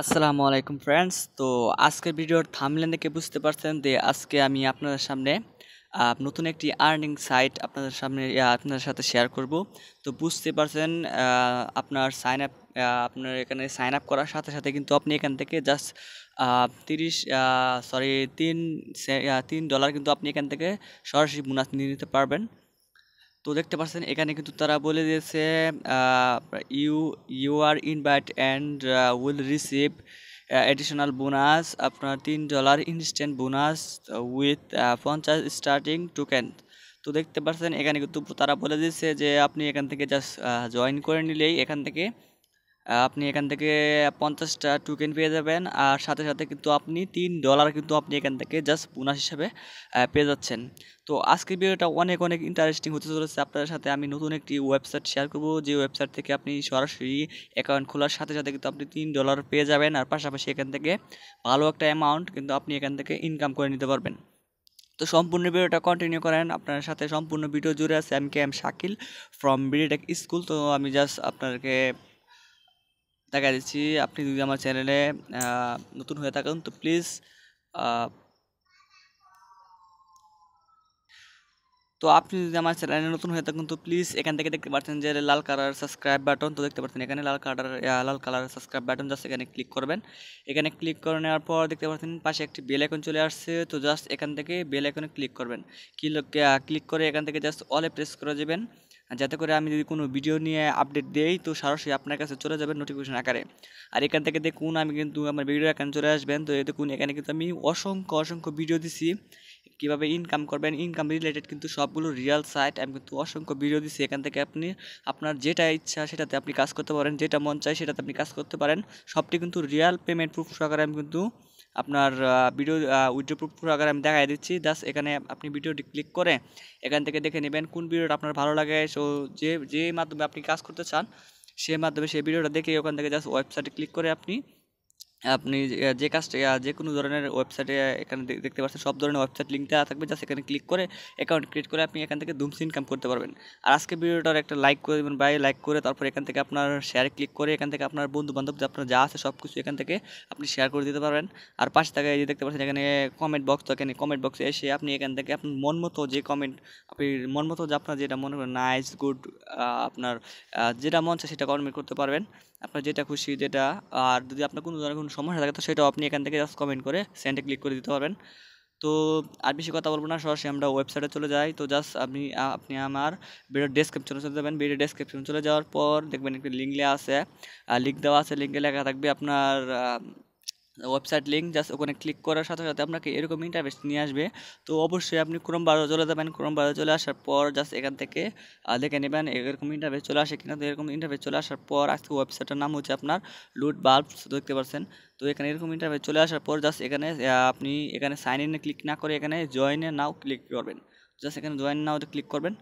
আসসালামু আলাইকুম ফ্রেন্ডস তো আজকের ভিডিওর থামলেন দেখে বুঝতে পারছেন যে আজকে আমি আপনাদের সামনে নতুন একটি আর্নিং সাইট আপনাদের সামনে আপনাদের সাথে শেয়ার করব তো বুঝতে পারছেন আপনার সাইন আপ আপনার এখানে সাইন আপ করার সাথে সাথে কিন্তু আপনি এখান থেকে জাস্ট তিরিশ সরি তিন তিন ডলার কিন্তু আপনি এখান থেকে সরাসরি মুনাফি নিয়ে নিতে পারবেন তো দেখতে পাচ্ছেন এখানে কিন্তু তারা বলে দিয়েছে you you are invite and will receive additional bonus আপনার তিন ডলার ইনস্ট্যান্ট বোনাস উইথ পঞ্চাশ স্টার্টিং টোকেন তো দেখতে পাচ্ছেন এখানে কিন্তু তারা বলে দিয়েছে যে আপনি এখান থেকে জাস্ট জয়েন করে নিলেই এখান থেকে আপনি এখান থেকে পঞ্চাশটা টোকেন পেয়ে যাবেন আর সাথে সাথে কিন্তু আপনি তিন ডলার কিন্তু আপনি এখান থেকে জাস্ট বোনাস হিসাবে পেয়ে যাচ্ছেন তো আজকের ভিডিওটা অনেক অনেক ইন্টারেস্টিং হতে চলেছে আপনার সাথে আমি নতুন একটি ওয়েবসাইট শেয়ার করব যে ওয়েবসাইট থেকে আপনি সরাসরি অ্যাকাউন্ট খোলার সাথে সাথে কিন্তু আপনি তিন ডলার পেয়ে যাবেন আর পাশাপাশি এখান থেকে ভালো একটা অ্যামাউন্ট কিন্তু আপনি এখান থেকে ইনকাম করে নিতে পারবেন তো সম্পূর্ণ ভিডিওটা কন্টিনিউ করেন আপনার সাথে সম্পূর্ণ ভিডিও জুড়ে আছে M K M Shakil from BD tech school তো আমি জাস্ট আপনাকে দেখা দিচ্ছি আপনি যদি আমার চ্যানেলে নতুন হয়ে থাকেন তো প্লিজ তো আপনি যদি আমার চ্যানেলে নতুন হয়ে থাকেন তো প্লিজ এখান থেকে দেখতে পাচ্ছেন যে লাল কালার সাবস্ক্রাইব বাটন তো দেখতে পাচ্ছেন এখানে লাল কালার লাল কালার সাবস্ক্রাইব বাটন জাস্ট এখানে ক্লিক করবেন এখানে ক্লিক করে নেওয়ার পর দেখতে পাচ্ছেন পাশে একটি বেল আইকন চলে আসছে তো জাস্ট এখান থেকে বেল আইকনে ক্লিক করবেন ক্লিক করে এখান থেকে জাস্ট অলে প্রেস করে দেবেন যাতে করে আমি যদি কোনো ভিডিও নিয়ে আপডেট দিই তো সরাসরি আপনার কাছে চলে যাবে নোটিফিকেশন আকারে আর এখান থেকে দেখুন আমি কিন্তু আমার ভিডিও এখানে চলে আসবেন তো দেখুন এখানে কিন্তু আমি অসংখ্য অসংখ্য ভিডিও দিছি কীভাবে ইনকাম করবেন ইনকাম রিলেটেড কিন্তু সবগুলো রিয়াল সাইট আমি কিন্তু অসংখ্য ভিডিও দিচ্ছি এখান থেকে আপনি আপনার যেটা ইচ্ছা সেটাতে আপনি কাজ করতে পারেন যেটা মন চায় সেটাতে আপনি কাজ করতে পারেন সবটি কিন্তু রিয়াল পেমেন্ট প্রুফ সহকারে আমি কিন্তু আপনার ভিডিও উইড্রো প্রুফ আগে আমি দেখাই দিচ্ছি দাস এখানে আপনি ভিডিওটি ক্লিক করে এখান থেকে দেখে নেবেন কোন ভিডিওটা আপনার ভালো লাগে সো যে যে মাধ্যমে আপনি কাজ করতে চান সে মাধ্যমে সেই ভিডিওটা দেখে ওখান থেকে জাস্ট ওয়েবসাইটে ক্লিক করে আপনি আপনি যে কাজটা যে কোনো ধরনের ওয়েবসাইটে এখানে দেখতে পাচ্ছেন সব ধরনের ওয়েবসাইট লিঙ্ক দেওয়া থাকবে জাস্ট এখানে ক্লিক করে অ্যাকাউন্ট ক্রিয়েট করে আপনি এখান থেকে দুমসি ইনকাম করতে পারবেন আর আজকে ভিডিওটার একটা লাইক করে দেবেন বাই লাইক করে তারপর এখান থেকে আপনার শেয়ার ক্লিক করে এখান থেকে আপনার বন্ধু বান্ধব আপনার যা আছে সব কিছু এখান থেকে আপনি শেয়ার করে দিতে পারবেন আর পাশে থাকা যে দেখতে পাচ্ছেন এখানে কমেন্ট বক্স এখানে কমেন্ট বক্সে এসে আপনি এখান থেকে আপনার মন মতো যে কমেন্ট আপনি মন মতো যে আপনার যেটা মনে করেন নাইস গুড আপনার যেটা মন চায় সেটা কমেন্ট করতে পারবেন আপনার যেটা খুশি যেটা আর যদি আপনার কোনো ধরনের কোনো সমস্যা থাকে তো সেটাও আপনি এখান থেকে জাস্ট কমেন্ট করে সেন্ডে ক্লিক করে দিতে পারবেন তো আর বেশি কথা বলবো না সরাসরি আমরা ওয়েবসাইটে চলে যাই তো জাস্ট আপনি আপনি আমার ভিডিও ডেসক্রিপশনে চলে যাবেন ভিডিও ডেসক্রিপশনে চলে যাওয়ার পর দেখবেন একটি লিঙ্ক লেখা আছে লিঙ্ক দেওয়া আছে লিঙ্কে লেখা থাকবে আপনার ওয়েবসাইট লিঙ্ক জাস্ট ওখানে ক্লিক করার সাথে সাথে আপনাকে এরকম ইন্টারভেস নিয়ে আসবে তো অবশ্যই আপনি ক্রম বারো চলে যাবেন ক্রম বারো চলে আসার পর জাস্ট এখান থেকে দেখে নেবেন এরকম ইন্টারভেস চলে আসে কিনা তো এরকম ইন্টারভেস চলে আসার পর আজকে ওয়েবসাইটের নাম হচ্ছে আপনার লুট বাল্বস দেখতে পাচ্ছেন তো এখানে এরকম ইন্টারভেস চলে আসার পর জাস্ট এখানে আপনি এখানে সাইন ইনে ক্লিক না করে এখানে জয়েনে নাও ক্লিক করবেন জাস্ট এখানে জয়েন নাও ক্লিক করবেন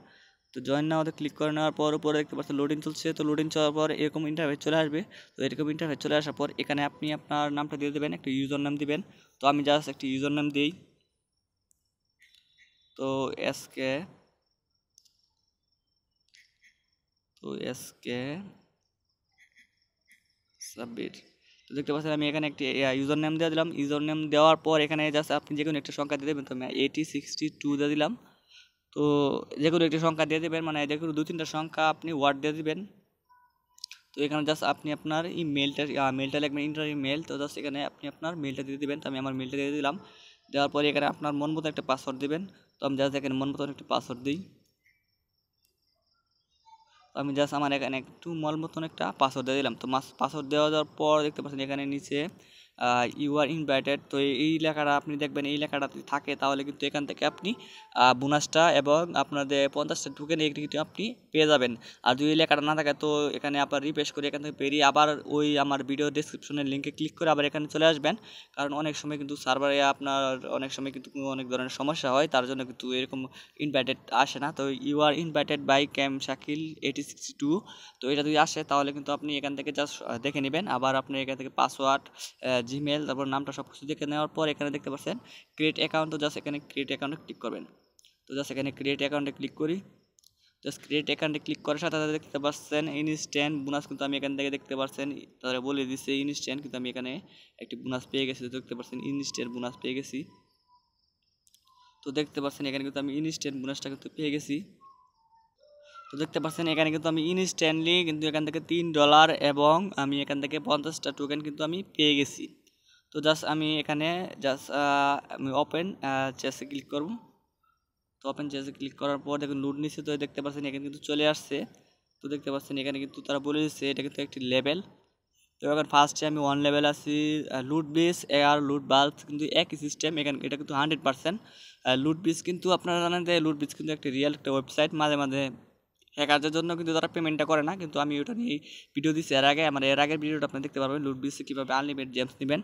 তো জয়েন নাওতে ক্লিক করে নেওয়ার পর উপরে দেখতে পাচ্ছেন লোডিং চলছে তো লোডিং চলার পর এরকম ইন্টারভেস চলে আসবে তো এরকম ইন্টারভেস চলে আসার পর এখানে আপনি আপনার নামটা দিয়ে দেবেন একটা ইউজার নাম দিবেন তো আমি জাস্ট একটি ইউজার নাম দিই তো এসকে তো এসকে সাবমিট তো দেখতে পাচ্ছেন আমি এখানে একটি ইউজার নেম দিয়ে দিলাম ইউজার নেম দেওয়ার পর এখানে জাস্ট আপনি যে কোনো একটা সংখ্যা দিয়ে দেবেন তো আমি এইটি সিক্সটি টু দিয়ে দিলাম তো যে কোনো একটি সংখ্যা দিয়ে দেবেন মানে যে কোনো দু তিনটা সংখ্যা আপনি ওয়ার্ড দিয়ে দেবেন তো এখানে জাস্ট আপনি আপনার ইমেলটা মেলটা লিখবেন ইন্টার ইমেল তো জাস্ট এখানে আপনি আপনার মেলটা দিয়ে দেবেন তো আমি আমার মেলটা দিয়ে দিলাম দেওয়ার পরে এখানে আপনার মন মতো একটা পাসওয়ার্ড দেবেন তো আমি জাস্ট এখানে মন মতো একটা পাসওয়ার্ড দিই আমি জাস্ট আমার এখানে একটু মল মতন একটা পাসওয়ার্ড দিয়ে দিলাম তো মাস পাসওয়ার্ড দেওয়া যাওয়ার পর দেখতে পাচ্ছেন এখানে নিচে ইউ আর ইনভাইটেড তো এই লেখাটা আপনি দেখবেন এই লেখাটা যদি থাকে তাহলে কিন্তু এখান থেকে আপনি বোনাসটা এবং আপনাদের পঞ্চাশটা ঢুকে নিয়ে কিন্তু আপনি পেয়ে যাবেন আর যদি এই লেখাটা না থাকে তো এখানে আবার রিপ্রেস করে এখান থেকে বেরিয়ে আবার ওই আমার ভিডিও ডিসক্রিপশনের লিঙ্কে ক্লিক করে আবার এখানে চলে আসবেন কারণ অনেক সময় কিন্তু সার্ভারে আপনার অনেক সময় কিন্তু অনেক ধরনের সমস্যা হয় তার জন্য কিন্তু এরকম ইনভাইটেড আসে না তো you are invited by cam Shakil eighty sixty two তো এটা যদি আসে তাহলে কিন্তু আপনি এখান থেকে জাস্ট দেখে নেবেন আবার আপনি এখান থেকে পাসওয়ার্ড জিমেল তারপর নামটা সব কিছু দেখে নেওয়ার পর এখানে দেখতে পাচ্ছেন ক্রিয়েট অ্যাকাউন্ট তো জাস্ট এখানে ক্রিয়েট অ্যাকাউন্টে ক্লিক করবেন তো জাস্ট এখানে ক্রিয়েট অ্যাকাউন্টে ক্লিক করি জাস্ট ক্রিয়েট অ্যাকাউন্টে ক্লিক করার সাথে সাথে দেখতে পাচ্ছেন ইনস্ট্যান্ট বোনাস কিন্তু আমি এখান থেকে দেখতে পাচ্ছেন তারা বলে দিচ্ছে ইনস্ট্যান্ট কিন্তু আমি এখানে একটি বোনাস পেয়ে গেছি দেখতে পাচ্ছেন ইনস্ট্যান্ট বোনাস পেয়ে গেছি তো দেখতে পাচ্ছেন এখানে কিন্তু আমি ইনস্ট্যান্ট বোনাসটা কিন্তু পেয়ে গেছি তো দেখতে পাচ্ছেন এখানে কিন্তু আমি ইনস্ট্যান্টলি কিন্তু এখান থেকে তিন ডলার এবং আমি এখান থেকে পঞ্চাশটা টোকেন কিন্তু আমি পেয়ে গেছি তো জাস্ট আমি এখানে জাস্ট আমি ওপেন চেসে ক্লিক করব তো ওপেন চেসে ক্লিক করার পর দেখুন লুট নিচ্ছে তো দেখতে পাচ্ছেন এখানে কিন্তু চলে আসছে তো দেখতে পাচ্ছেন এখানে কিন্তু তারা বলে দিচ্ছে এটা কিন্তু একটি লেভেল তো এখন ফার্স্টে আমি ওয়ান লেভেল আছি লুট বিস আর লুট বাল্ব কিন্তু একই সিস্টেম এখানে এটা কিন্তু হান্ড্রেড পার্সেন্ট লুট বিস কিন্তু আপনারা জানেন যে লুট বিস কিন্তু একটি রিয়েল একটা ওয়েবসাইট মাঝে মাঝে হ্যাকারদের জন্য কিন্তু তারা পেমেন্টটা করে না কিন্তু আমি ওটা নিয়ে ভিডিও দিচ্ছি এর আগে আমার মানে এর আগের ভিডিওটা আপনি দেখতে পারবেন লুট বিসে কীভাবে আনলিমিটেড জেমস নেবেন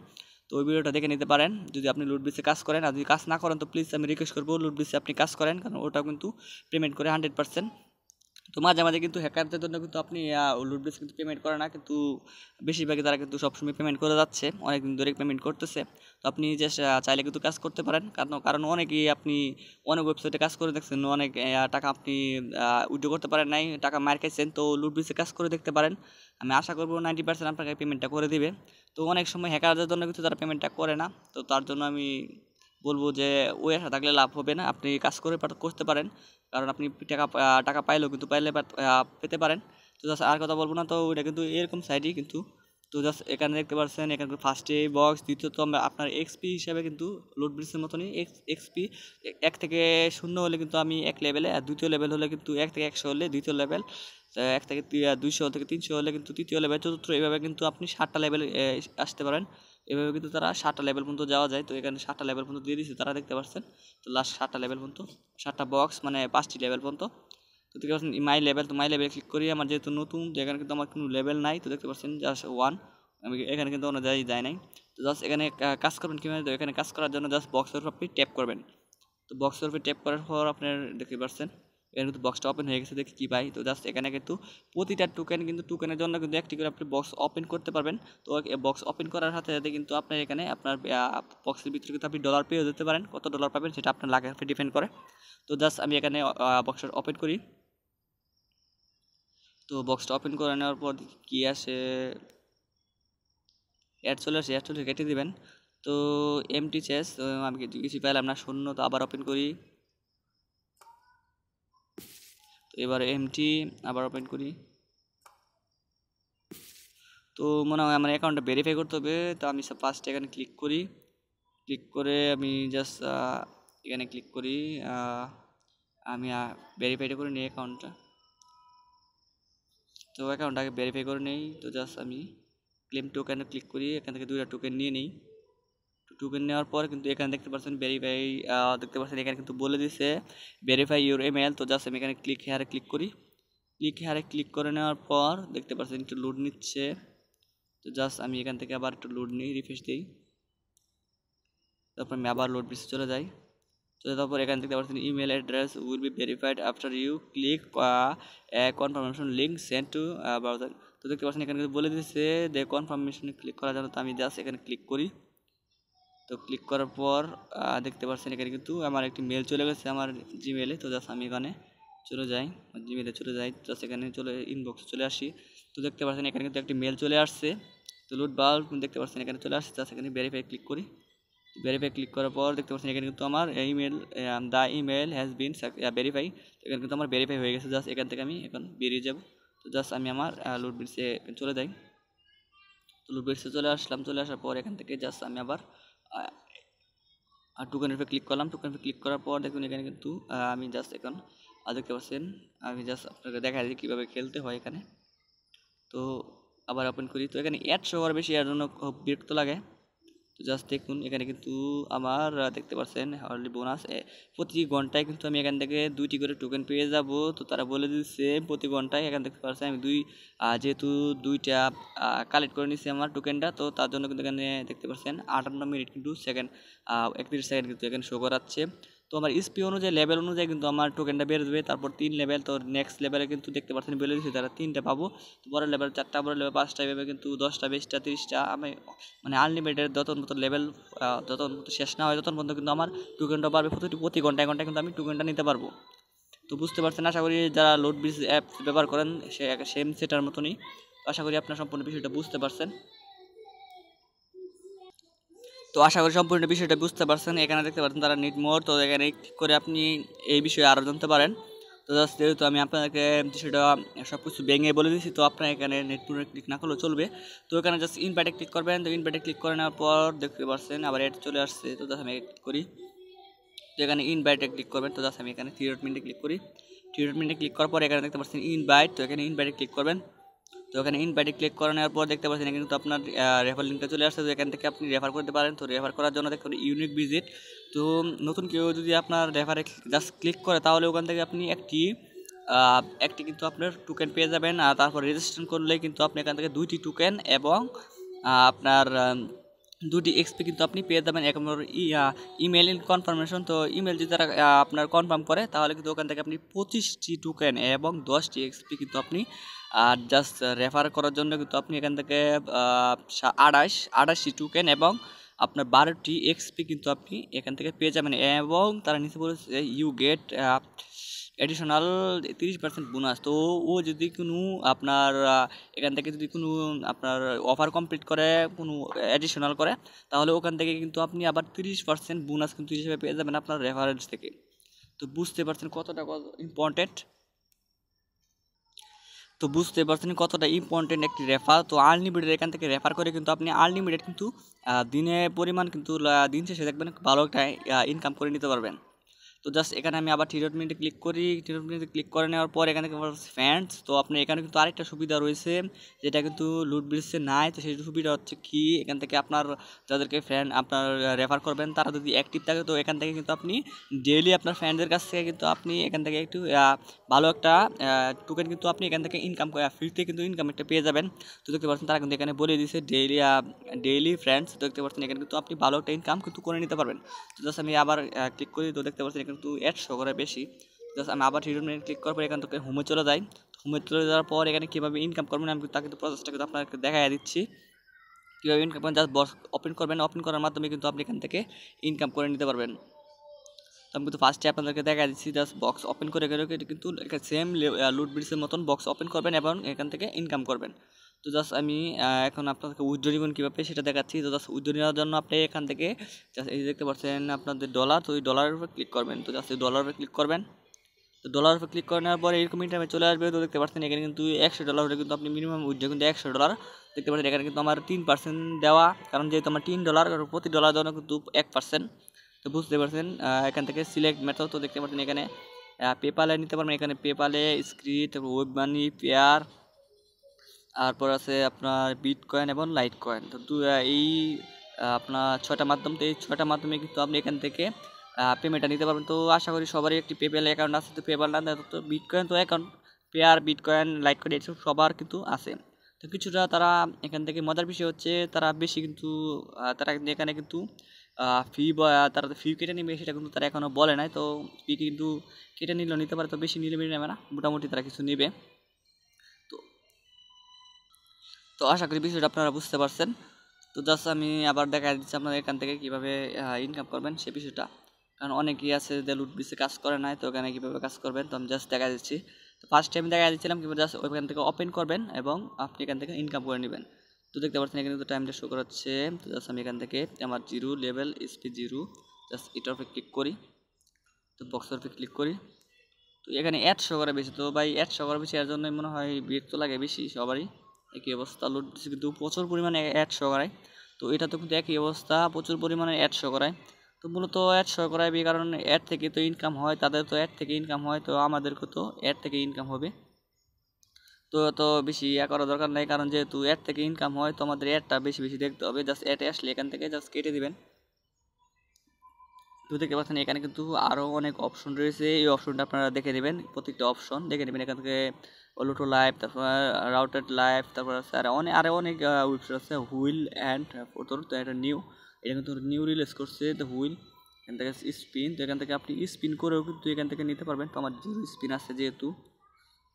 তো ভিডিওটা দেখে নিতে পারেন যদি আপনি লুটবিসে কাজ করেন আর যদি কাজ না করেন তো প্লিজ আমি রিকোয়েস্ট করব লুটবিসে আপনি কাজ করেন কারণ ওটা কিন্তু পেমেন্ট করে 100% তো মাঝে মাঝে কিন্তু হ্যাকারদের জন্য কিন্তু আপনি লুট বেস কিন্তু পেমেন্ট করে না কিন্তু বেশিরভাগই তারা কিন্তু সবসময় পেমেন্ট করে যাচ্ছে অনেক দিন ধরে পেমেন্ট করতেছে তো আপনি যে চাইলে কিন্তু কাজ করতে পারেন কারণ কারণ অনেকেই আপনি অনেক ওয়েবসাইটে কাজ করে দেখছেন অনেক টাকা আপনি উইড্রো করতে পারেন নাই টাকা মার খাইছেন তো লুট বেসে কাজ করে দেখতে পারেন আমি আশা করবো নাইনটি পার্সেন্ট আপনাকে পেমেন্টটা করে দিবে তো অনেক সময় হ্যাকারদের জন্য কিন্তু তারা পেমেন্টটা করে না তো তার জন্য আমি বলবো যে ওই আশা থাকলে লাভ হবে না আপনি কাজ করে করতে পারেন কারণ আপনি টাকা টাকা পাইলেও কিন্তু পাইলে পেতে পারেন তো জাস্ট আর কথা বলবো না তো ওইটা কিন্তু এরকম সাইডই কিন্তু তো জাস্ট এখানে দেখতে পাচ্ছেন এখানে ফার্স্টে বক্স দ্বিতীয়ত আপনার এক্সপি হিসাবে কিন্তু লোড ব্রিজের মতনই এক্স এক্সপি এক থেকে শূন্য হলে কিন্তু আমি এক লেভেলে আর দ্বিতীয় লেভেল হলে কিন্তু এক থেকে একশো হলে দ্বিতীয় লেভেল এক থেকে দুইশো থেকে তিনশো হলে কিন্তু তৃতীয় লেভেল চতুর্থ এইভাবে কিন্তু আপনি সাতটা লেভেল আসতে পারেন এভাবে কিন্তু তারা সাতটা লেভেল পর্যন্ত যাওয়া যায় তো এখানে সাতটা লেভেল পর্যন্ত দিয়ে দিচ্ছে তারা দেখতে পাচ্ছেন তো লাস্ট সাতটা লেভেল পর্যন্ত সাতটা বক্স মানে পাঁচটি লেভেল পর্যন্ত তো দেখতে পাচ্ছেন মাই লেভেল তো মাই লেভেল ক্লিক করি আমার যেহেতু নতুন এখানে কিন্তু আমার কোনো লেভেল নাই তো দেখতে পাচ্ছেন জাস্ট ওয়ান আমি এখানে কিন্তু অন্য জায়গায় যায় নাই তো জাস্ট এখানে কাজ করবেন কীভাবে তো এখানে কাজ করার জন্য জাস্ট বক্সের উপর আপনি ট্যাপ করবেন তো বক্সের উপরে ট্যাপ করার পর আপনার দেখতে পাচ্ছেন এখানে কিন্তু বক্সটা ওপেন হয়ে গেছে দেখি কী পাই তো জাস্ট এখানে কিন্তু প্রতিটা টোকেন কিন্তু টোকেনের জন্য কিন্তু একটি করে আপনি বক্স ওপেন করতে পারবেন তো বক্স ওপেন করার সাথে সাথে কিন্তু আপনার এখানে আপনার বক্সের ভিতরে কিন্তু আপনি ডলার পেয়েও দিতে পারেন কত ডলার পাবেন সেটা আপনার লাগে উপরে ডিপেন্ড করে তো জাস্ট আমি এখানে বক্সটা ওপেন করি তো বক্সটা ওপেন করে নেওয়ার পর কী আসে অ্যাড চলে আসে অ্যাড চলে কেটে দেবেন তো এমটি চেস আমি কিছু পেলাম না শূন্য তো আবার ওপেন করি এবার এবার এমটি আবার ওপেন করি তো মনে হয় আমার অ্যাকাউন্টটা ভেরিফাই করতে হবে তো আমি সব ফার্স্ট এখানে ক্লিক করি ক্লিক করে আমি জাস্ট এখানে ক্লিক করি আমি ভেরিফাইটা করে নিই অ্যাকাউন্টটা তো অ্যাকাউন্টটাকে ভেরিফাই করে নেই তো জাস্ট আমি ক্লেম টোকেনে ক্লিক করি এখান থেকে দুইটা টোকেন নিয়ে নিই টোকেন নেওয়ার পর কিন্তু এখানে দেখতে পাচ্ছেন ভেরিফাই দেখতে পাচ্ছেন এখানে কিন্তু বলে দিছে ভেরিফাই ইউর ইমেল তো জাস্ট আমি এখানে ক্লিক হেয়ারে ক্লিক করি ক্লিক হেয়ারে ক্লিক করে নেওয়ার পর দেখতে পাচ্ছেন একটু লোড নিচ্ছে তো জাস্ট আমি এখান থেকে আবার একটু লোড নিই রিফ্রেশ দিই তারপর আমি আবার লোড বেশি চলে যাই তো তারপর এখান থেকে পাচ্ছেন email address will be verified after you click confirmation link send to browser তো দেখতে পাচ্ছেন এখানে বলে দিচ্ছে দে কনফার্মেশন ক্লিক করা যেন তো আমি জাস্ট এখানে ক্লিক করি তো ক্লিক করার পর দেখতে পাচ্ছেন এখানে কিন্তু আমার একটি মেল চলে গেছে আমার জিমেলে তো জাস্ট আমি এখানে চলে যাই জিমেলে চলে যাই তো সেখানে চলে ইনবক্সে চলে আসি তো দেখতে পাচ্ছেন এখানে কিন্তু একটি মেল চলে আসছে তো লুট বাল্ব দেখতে পাচ্ছেন এখানে চলে আসছে জাস্ট এখানে ভেরিফাই ক্লিক করি ভেরিফাই ক্লিক করার পর দেখতে পাচ্ছেন এখানে কিন্তু আমার email the email has been verify এখানে কিন্তু আমার ভেরিফাই হয়ে গেছে জাস্ট এখান থেকে আমি এখন বেরিয়ে যাব তো জাস্ট আমি আমার লুট বিটসে চলে যাই তো লুট বিটসে চলে আসলাম চলে আসার পর এখান থেকে জাস্ট আমি আবার আর টোকেনের এফে ক্লিক করলাম টোকেনের এফে ক্লিক করার পর দেখুন এখানে কিন্তু আমি জাস্ট এখন দেখতে পাচ্ছেন আমি জাস্ট আপনাকে দেখা দিই কীভাবে খেলতে হয় এখানে তো আবার ওপেন করি তো এখানে অ্যাড শো বেশি এর জন্য খুব বিরক্ত লাগে তো জাস্ট দেখুন এখানে কিন্তু আমার দেখতে পাচ্ছেন হাওয়ারলি বোনাস প্রতি ঘন্টায় কিন্তু আমি এখান থেকে দুইটি করে টোকেন পেয়ে যাব তো তারা বলে দিচ্ছে প্রতি ঘন্টায় এখান দেখতে পাচ্ছেন আমি দুই যেহেতু দুইটা কালেক্ট করে নিচ্ছি আমার টোকেনটা তো তার জন্য কিন্তু এখানে দেখতে পাচ্ছেন আটান্ন মিনিট কিন্তু সেকেন্ড একত্রিশ সেকেন্ড কিন্তু এখানে শো করাচ্ছে তো আমার স্পি অনুযায়ী লেভেল অনুযায়ী কিন্তু আমার টোকেনটা বেড়ে দেবে তারপর তিন লেভেল তো নেক্সট লেভেলে কিন্তু দেখতে পাচ্ছেন বেড়ে দিচ্ছে তারা তিনটা পাবো তো বড় লেভেল চারটা বড় লেভেল পাঁচটা এভাবে কিন্তু দশটা বিশটা তিরিশটা আমি মানে আনলিমিটেড যত মতো লেভেল যত মতো শেষ না হয় যত পর্যন্ত কিন্তু আমার টোকেনটা পারবে প্রতি প্রতি ঘন্টায় ঘন্টায় কিন্তু আমি টোকেনটা নিতে পারবো তো বুঝতে পারছেন আশা করি যারা লোড ব্রিজ অ্যাপ ব্যবহার করেন সে সেম সেটার মতনই আশা করি আপনার সম্পূর্ণ বিষয়টা বুঝতে পারছেন তো আশা করি সম্পূর্ণ বিষয়টা বুঝতে পারছেন এখানে দেখতে পাচ্ছেন তারা নিট মোর তো এখানে ক্লিক করে আপনি এই বিষয়ে আরও জানতে পারেন তো জাস্ট যেহেতু আমি আপনাকে সেটা সব কিছু ব্যাঙে বলে দিচ্ছি তো আপনার এখানে নেট নেটপুরে ক্লিক না করলেও চলবে তো এখানে জাস্ট ইনভাইটে ক্লিক করবেন তো ইনভাইটে ক্লিক করে নেওয়ার পর দেখতে পাচ্ছেন আবার এড চলে আসছে তো জাস্ট আমি ক্লিক করি তো এখানে ইনভাইটে ক্লিক করবেন তো জাস্ট আমি এখানে থ্রি ডট মিনিটে ক্লিক করি থ্রি ডট মিনিটে ক্লিক করার পর এখানে দেখতে পাচ্ছেন ইনভাইট তো এখানে ইনভাইটে ক্লিক করবেন তো এখানে ইনভাইটে ক্লিক করে নেওয়ার পর দেখতে পাচ্ছেন কিন্তু আপনার রেফার লিঙ্কটা চলে আসছে তো এখান থেকে আপনি রেফার করতে পারেন তো রেফার করার জন্য দেখুন ইউনিক ভিজিট তো নতুন কেউ যদি আপনার রেফারে জাস্ট ক্লিক করে তাহলে ওখান থেকে আপনি একটি একটি কিন্তু আপনার টোকেন পেয়ে যাবেন আর তারপর রেজিস্ট্রেশন করলে কিন্তু আপনি এখান থেকে দুইটি টোকেন এবং আপনার দুটি এক্সপি কিন্তু আপনি পেয়ে যাবেন এক নম্বর ইমেল কনফার্মেশন তো ইমেল যদি তারা আপনার কনফার্ম করে তাহলে কিন্তু ওখান থেকে আপনি পঁচিশটি টোকেন এবং দশটি এক্সপি কিন্তু আপনি আর জাস্ট রেফার করার জন্য কিন্তু আপনি এখান থেকে আড়াইশ আড়াইশটি টোকেন এবং আপনার বারোটি এক্সপি কিন্তু আপনি এখান থেকে পেয়ে যাবেন এবং তারা নিচে বলেছে ইউ গেট অ্যাডিশনাল তিরিশ পার্সেন্ট বোনাস তো ও যদি কোনো আপনার এখান থেকে যদি কোনো আপনার অফার কমপ্লিট করে কোনো অ্যাডিশনাল করে তাহলে ওখান থেকে কিন্তু আপনি আবার তিরিশ পার্সেন্ট বোনাস কিন্তু হিসেবে পেয়ে যাবেন আপনার রেফারেন্স থেকে তো বুঝতে পারছেন কতটা ইম্পর্টেন্ট তো বুঝতে পারছেন কতটা ইম্পর্টেন্ট একটি রেফার তো আনলিমিটেড এখান থেকে রেফার করে কিন্তু আপনি আনলিমিটেড কিন্তু দিনে পরিমাণ কিন্তু দিন শেষে দেখবেন ভালো একটা ইনকাম করে নিতে পারবেন তো জাস্ট এখানে আমি আবার থ্রি মিনিটে ক্লিক করি থ্রি মিনিটে ক্লিক করে নেওয়ার পর এখানে ফ্যান্ডস তো আপনি এখানে কিন্তু আরেকটা সুবিধা রয়েছে যেটা কিন্তু লুট ব্রিজে নাই তো সেই সুবিধা হচ্ছে কি এখান থেকে আপনার যাদেরকে ফ্রেন্ড আপনার রেফার করবেন তারা যদি অ্যাক্টিভ থাকে তো এখান থেকে কিন্তু আপনি ডেইলি আপনার ফ্রেন্ডদের কাছ থেকে কিন্তু আপনি এখান থেকে একটু ভালো একটা টোকেন কিন্তু আপনি এখান থেকে ইনকাম ফ্রিতে কিন্তু ইনকাম একটা পেয়ে যাবেন তো দেখতে পাচ্ছেন তারা কিন্তু এখানে বলে দিয়েছে ডেইলি ডেইলি ফ্রেন্ডস দেখতে পাচ্ছেন এখানে কিন্তু আপনি ভালো একটা ইনকাম কিন্তু করে নিতে পারবেন তো জাস্ট আমি আবার ক্লিক করি তো দেখতে পাচ্ছেন এখানে কিন্তু একশো করে বেশি জাস্ট আমি আবার হিরো ক্লিক করার পর এখান থেকে হোমে চলে যাই হোমে চলে যাওয়ার পর এখানে কীভাবে ইনকাম করবেন আমি তা কিন্তু প্রসেসটা কিন্তু আপনাকে দেখাই দিচ্ছি কীভাবে ইনকাম করবেন জাস্ট বক্স ওপেন করবেন ওপেন করার মাধ্যমে কিন্তু আপনি এখান থেকে ইনকাম করে নিতে পারবেন আমি কিন্তু ফার্স্টে আপনাদেরকে দেখা দিচ্ছি জাস্ট বক্স ওপেন করে কিন্তু সেম লুট ব্রিজের মতন বক্স ওপেন করবেন এবং এখান থেকে ইনকাম করবেন তো জাস্ট আমি এখন আপনাদেরকে উজ্জ্বল নিবেন কীভাবে সেটা দেখাচ্ছি তো জাস্ট উজ্জ্বল নেওয়ার জন্য আপনি এখান থেকে জাস্ট এই দেখতে পাচ্ছেন আপনাদের ডলার তো ওই ডলারের উপর ক্লিক করবেন তো জাস্ট ডলার উপরে ক্লিক করবেন তো ডলার উপরে ক্লিক করার পরে এরকম ইন্টারমে চলে আসবে তো দেখতে পাচ্ছেন এখানে কিন্তু একশো ডলার হলে কিন্তু আপনি মিনিমাম উজ্জ্বল কিন্তু একশো ডলার দেখতে পাচ্ছেন এখানে কিন্তু আমার তিন পার্সেন্ট দেওয়া কারণ যেহেতু আমার তিন ডলার প্রতি ডলার দেওয়া কিন্তু এক পার্সেন্ট তো বুঝতে পারছেন এখান থেকে সিলেক্ট মেথড তো দেখতে পাচ্ছেন এখানে পেপালে নিতে পারবেন এখানে পেপালে স্ক্রিপ্ট তারপর ওয়েব মানি পেয়ার তারপর আছে আপনার বিট কয়েন এবং লাইট কয়েন তো এই আপনার ছয়টা মাধ্যম তো এই ছয়টা মাধ্যমে কিন্তু আপনি এখান থেকে পেমেন্টটা নিতে পারবেন তো আশা করি সবারই একটি পেপ্যাল অ্যাকাউন্ট আছে তো পেপ্যাল না তো বিট কয়েন তো account Payeer bitcoin litecoin এইসব সবার কিন্তু আছে তো কিছুটা তারা এখান থেকে মজার বিষয় হচ্ছে তারা বেশি কিন্তু তারা এখানে কিন্তু ফি বা তারা ফি কেটে নেবে সেটা কিন্তু তারা এখনও বলে নাই তো ফি কিন্তু কেটে নিলেও নিতে পারে তো বেশি নিলে নেবে না মোটামুটি তারা কিছু নেবে তো আশা করি বিষয়টা আপনারা বুঝতে পারছেন তো জাস্ট আমি আবার দেখা দিচ্ছি আপনাদের এখান থেকে কীভাবে ইনকাম করবেন সে বিষয়টা কারণ অনেকেই আছে যে লুট বিসে কাজ করে নাই তো ওখানে কীভাবে কাজ করবেন তো আমি জাস্ট দেখা দিচ্ছি তো ফার্স্ট টাইম দেখা দিচ্ছিলাম কীভাবে জাস্ট ওইখান থেকে ওপেন করবেন এবং আপনি এখান থেকে ইনকাম করে নেবেন তো দেখতে পাচ্ছেন এখানে কিন্তু টাইমটা শো করাচ্ছে তো জাস্ট আমি এখান থেকে আমার জিরো লেভেল স্পি জিরো জাস্ট এটার উপরে ক্লিক করি তো বক্সের উপরে ক্লিক করি তো এখানে অ্যাড শো করা বেশি তো ভাই অ্যাড শো করা বেশি এর জন্যই মনে হয় বিরক্ত লাগে বেশি সবারই একই অবস্থা লোড দিচ্ছে কিন্তু প্রচুর পরিমাণে অ্যাড শো করায় তো এটাতে কিন্তু একই অবস্থা প্রচুর পরিমাণে অ্যাড শো করায় তো মূলত অ্যাড শো করায় কারণ কারণে অ্যাড থেকে তো ইনকাম হয় তাদের তো অ্যাড থেকে ইনকাম হয় তো আমাদেরকে তো অ্যাড থেকে ইনকাম হবে তো এত বেশি ইয়া করা দরকার নেই কারণ যেহেতু অ্যাড থেকে ইনকাম হয় তো আমাদের অ্যাডটা বেশি বেশি দেখতে হবে জাস্ট অ্যাড আসলে এখান থেকে জাস্ট কেটে দেবেন তো দেখতে পাচ্ছেন এখানে কিন্তু আরও অনেক অপশন রয়েছে এই অপশনটা আপনারা দেখে নেবেন প্রত্যেকটা অপশন দেখে নেবেন এখান থেকে ওলোটো লাইভ তারপর রাউটেড uh, লাইভ তারপর আছে আর অনেক আরও অনেক ওয়েবসাইট আছে হুইল অ্যান্ড uh, তোর একটা নিউ এটা কিন্তু নিউ রিলিজ করছে দ্য হুইল এখান থেকে স্পিন তো এখান থেকে আপনি স্পিন করেও কিন্তু এখান থেকে নিতে পারবেন তো আমার জিরো স্পিন আছে যেহেতু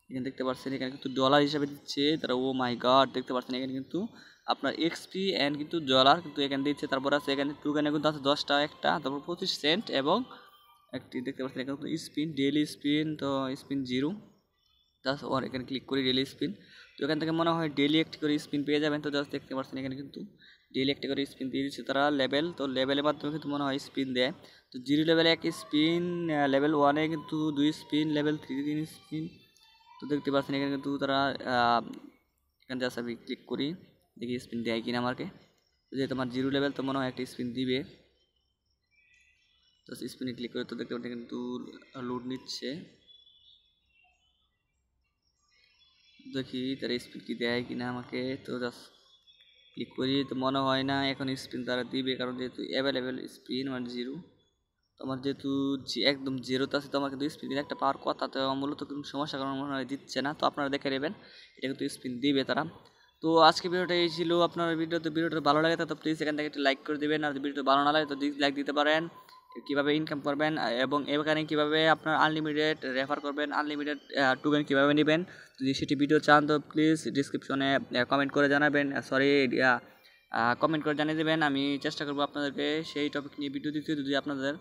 এখানে দেখতে পাচ্ছেন এখানে কিন্তু ডলার হিসাবে দিচ্ছে তারা ও মাই গড দেখতে পাচ্ছেন এখানে কিন্তু আপনার এক্সপি অ্যান্ড কিন্তু ডলার কিন্তু এখানে দিচ্ছে তারপর আছে এখানে টুকানে কিন্তু আছে দশটা একটা তারপর পঁচিশ সেন্ট এবং একটি দেখতে পাচ্ছেন এখানে কিন্তু স্পিন ডেলি স্পিন তো স্পিন জিরো জাস্ট ওয়ান এখানে ক্লিক করি ডেলি স্পিন তো এখান থেকে মনে হয় ডেলি একটি করে স্পিন পেয়ে যাবেন তো জাস্ট দেখতে পাচ্ছেন এখানে কিন্তু ডেলি একটি করে স্পিন দিয়ে দিচ্ছে তারা লেভেল তো লেভেলের মাধ্যমে কিন্তু মনে হয় স্পিন দেয় তো জিরো লেভেলে এক স্পিন লেভেল ওয়ানে কিন্তু দুই স্পিন লেভেল থ্রি তিন স্পিন তো দেখতে পাচ্ছেন এখানে কিন্তু তারা এখান থেকে আমি ক্লিক করি দেখি স্পিন দেয় কিনা আমাকে যেহেতু আমার জিরো লেভেল তো মনে হয় একটা স্পিন দিবে তো স্পিনে ক্লিক করে তো দেখতে পাচ্ছেন কিন্তু লুট নিচ্ছে দেখি তার স্পিন কি দেয় কি না আমাকে তো জাস্ট ক্লিক করি তো মনে হয় না এখন স্পিন তারা দিবে কারণ যেহেতু অ্যাভেলেবেল স্পিন মানে জিরো তো আমার যেহেতু একদম জিরোতে আছে তো আমার স্পিন দিলে একটা পাওয়ার কথা তো মূলত কিন্তু সমস্যা কারণ মনে হয় দিচ্ছে না তো আপনারা দেখে নেবেন এটা কিন্তু স্পিন দিবে তারা তো আজকে ভিডিওটা এই ছিল আপনার ভিডিওতে ভিডিওটা ভালো লাগে তো প্লিজ এখান থেকে একটু লাইক করে দেবেন আর ভিডিওটা ভালো না লাগে তো লাইক দিতে পারেন কিভাবে ইনকাম করবেন এবং এখানে কিভাবে আপনার আনলিমিটেড রেফার করবেন আনলিমিটেড টোকেন কিভাবে নেবেন যদি সেটি ভিডিও চান তো প্লিজ ডিসক্রিপশনে কমেন্ট করে জানাবেন সরি কমেন্ট করে জানিয়ে দেবেন আমি চেষ্টা করব আপনাদেরকে সেই টপিক নিয়ে ভিডিও দিতে যদি আপনাদের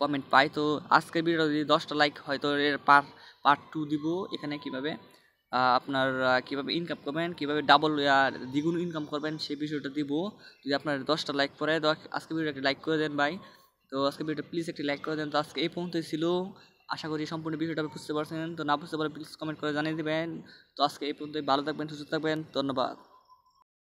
কমেন্ট পাই তো আজকের ভিডিও যদি দশটা লাইক হয়তো এর পার পার্ট টু দিব এখানে কিভাবে আপনার কীভাবে ইনকাম করবেন কীভাবে ডাবল দ্বিগুণ ইনকাম করবেন সেই বিষয়টা দিব যদি আপনার দশটা লাইক পরে আজকে ভিডিও একটা লাইক করে দেন ভাই তো আজকে ভিডিওটা প্লিজ একটি লাইক করে দেন তো আজকে এই পর্যন্তই ছিল আশা করি সম্পূর্ণ বিষয়টা বুঝতে পারছেন তো না বুঝতে পারলে প্লিজ কমেন্ট করে জানিয়ে দেবেন তো আজকে এই পর্যন্তই ভালো থাকবেন সুস্থ থাকবেন ধন্যবাদ